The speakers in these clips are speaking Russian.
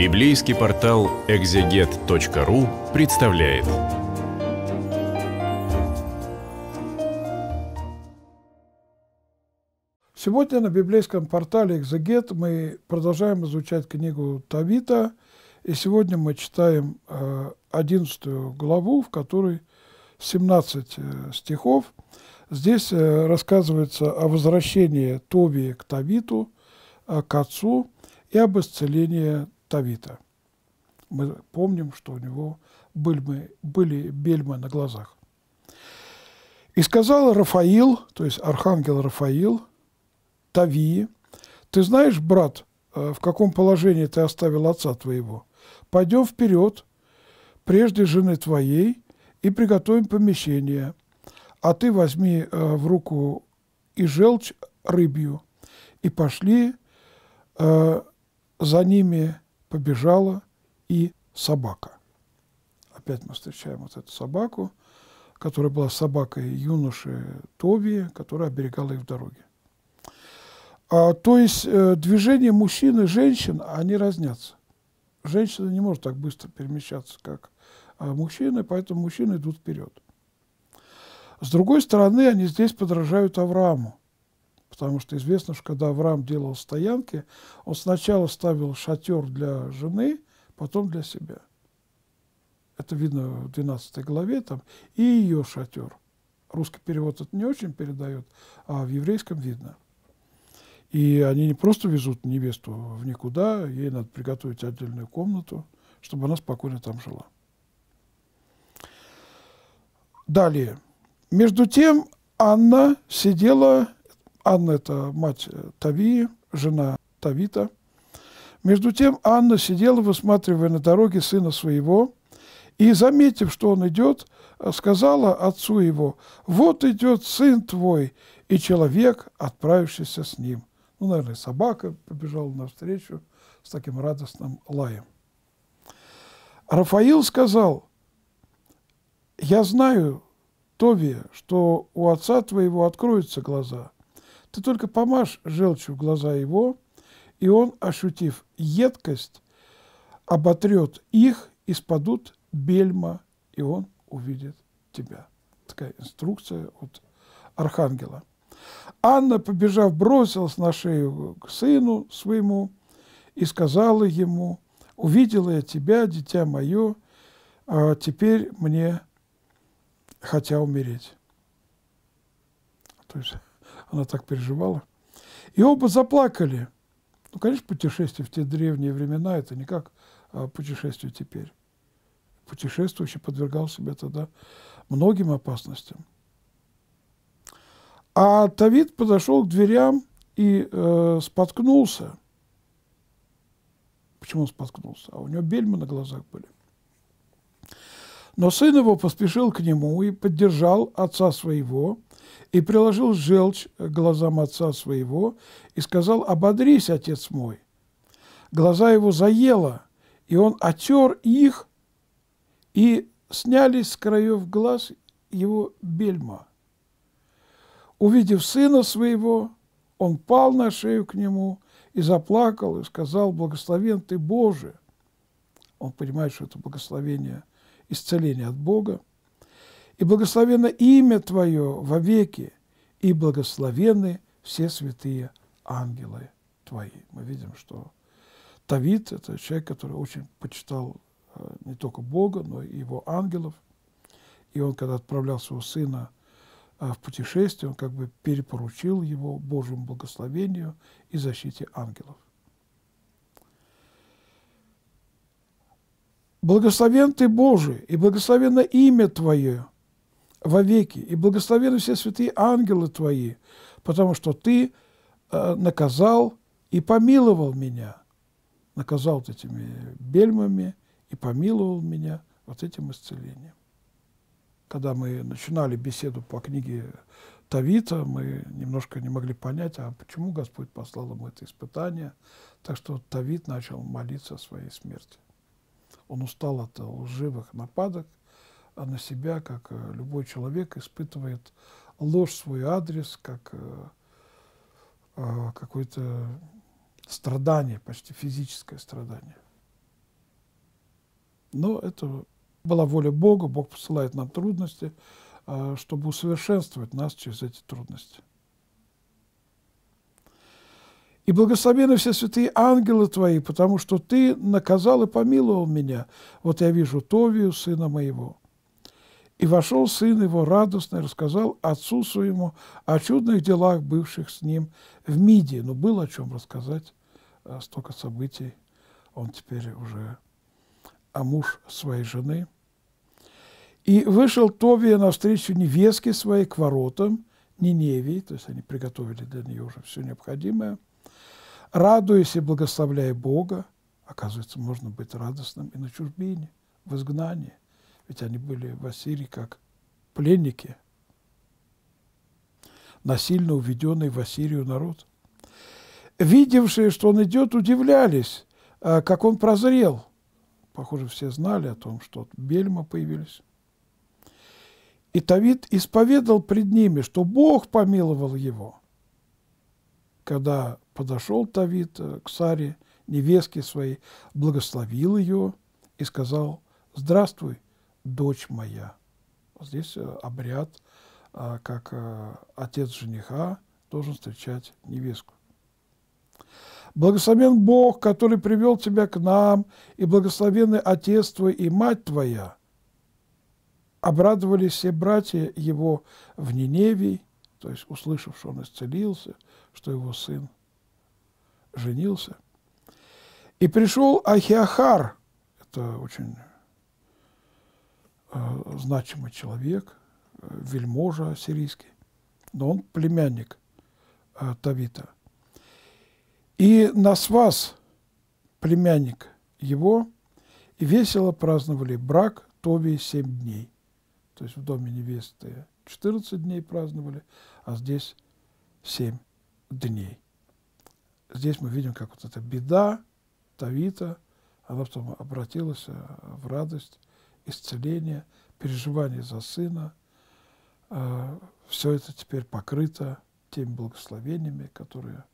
Библейский портал экзегет.ру представляет. Сегодня на библейском портале «Экзегет» мы продолжаем изучать книгу Тавита, и сегодня мы читаем 11 э, главу, в которой 17 э, стихов. Здесь э, рассказывается о возвращении Товии к Тавиту, к отцу и об исцелении Тавита. Мы помним, что у него были, были бельмы на глазах. «И сказал Рафаил, то есть архангел Рафаил, Тавии, «Ты знаешь, брат, э, в каком положении ты оставил отца твоего? Пойдем вперед, прежде жены твоей, и приготовим помещение, а ты возьми э, в руку и желчь рыбью, и пошли э, за ними побежала и собака. Опять мы встречаем вот эту собаку, которая была собакой юноши Тоби, которая оберегала их в дороге. А, то есть э, движения мужчин и женщин, они разнятся. Женщина не может так быстро перемещаться, как э, мужчины, поэтому мужчины идут вперед. С другой стороны, они здесь подражают Аврааму потому что известно, что когда Авраам делал стоянки, он сначала ставил шатер для жены, потом для себя. Это видно в 12 главе, там, и ее шатер. Русский перевод это не очень передает, а в еврейском видно. И они не просто везут невесту в никуда, ей надо приготовить отдельную комнату, чтобы она спокойно там жила. Далее. Между тем Анна сидела Анна – это мать э, Тавии, жена Тавита. Между тем Анна сидела, высматривая на дороге сына своего, и, заметив, что он идет, э, сказала отцу его, «Вот идет сын твой и человек, отправившийся с ним». Ну, наверное, собака побежала навстречу с таким радостным лаем. Рафаил сказал, «Я знаю, Товия, что у отца твоего откроются глаза, ты только помажь желчью глаза его, и он, ощутив едкость, оботрет их, и спадут бельма, и он увидит тебя. Такая инструкция от архангела. Анна, побежав, бросилась на шею к сыну своему и сказала ему, «Увидела я тебя, дитя мое, а теперь мне хотя умереть». То есть она так переживала. И оба заплакали. Ну, конечно, путешествие в те древние времена – это не как а, путешествие теперь. Путешествующий подвергал себя тогда многим опасностям. А Давид подошел к дверям и э, споткнулся. Почему он споткнулся? А у него бельмы на глазах были. Но сын его поспешил к нему и поддержал отца своего – и приложил желчь глазам отца своего, и сказал, «Ободрись, отец мой». Глаза его заело, и он отер их, и снялись с краев глаз его бельма. Увидев сына своего, он пал на шею к нему и заплакал, и сказал, «Благословен ты, Боже!» Он понимает, что это благословение, исцеление от Бога – и благословено имя Твое вовеки, и благословены все святые ангелы Твои. Мы видим, что Давид – это человек, который очень почитал э, не только Бога, но и его ангелов. И он, когда отправлял своего сына э, в путешествие, он как бы перепоручил его Божьему благословению и защите ангелов. Благословен Ты, Божий, и благословено имя Твое вовеки, и благословены все святые ангелы Твои, потому что Ты э, наказал и помиловал меня. Наказал вот этими бельмами и помиловал меня вот этим исцелением. Когда мы начинали беседу по книге Тавита, мы немножко не могли понять, а почему Господь послал ему это испытание. Так что Тавит начал молиться о своей смерти. Он устал от лживых нападок а на себя, как э, любой человек испытывает ложь в свой адрес, как э, а, какое-то страдание, почти физическое страдание. Но это была воля Бога, Бог посылает нам трудности, а, чтобы усовершенствовать нас через эти трудности. И благословены все святые ангелы твои, потому что ты наказал и помиловал меня. Вот я вижу Товию, сына моего. И вошел сын его радостно и рассказал отцу своему о чудных делах, бывших с ним в Миде, Но было о чем рассказать, э, столько событий. Он теперь уже а муж своей жены. И вышел Товия навстречу невестке своей к воротам Ниневии, то есть они приготовили для нее уже все необходимое, радуясь и благословляя Бога. Оказывается, можно быть радостным и на чужбине, в изгнании ведь они были в Ассирии как пленники, насильно уведенный в Ассирию народ. Видевшие, что он идет, удивлялись, а, как он прозрел. Похоже, все знали о том, что от Бельма появились. И Давид исповедал пред ними, что Бог помиловал его. Когда подошел Давид э, к Саре, невестке своей, благословил ее и сказал, «Здравствуй, дочь моя. Здесь э, обряд, а, как э, отец жениха должен встречать невестку. Благословен Бог, который привел тебя к нам, и благословенный отец твой и мать твоя. Обрадовались все братья его в Ниневии, то есть услышав, что он исцелился, что его сын женился. И пришел Ахиахар, это очень Э, значимый человек, э, вельможа сирийский, но он племянник э, Тавита, И на свас племянник его весело праздновали брак Товии семь дней. То есть в доме невесты 14 дней праздновали, а здесь 7 дней. Здесь мы видим, как вот эта беда Тавита, она потом обратилась в радость исцеление, переживание за сына. А, Все это теперь покрыто теми благословениями, которые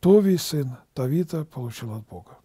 Тови, сын Тавита получил от Бога.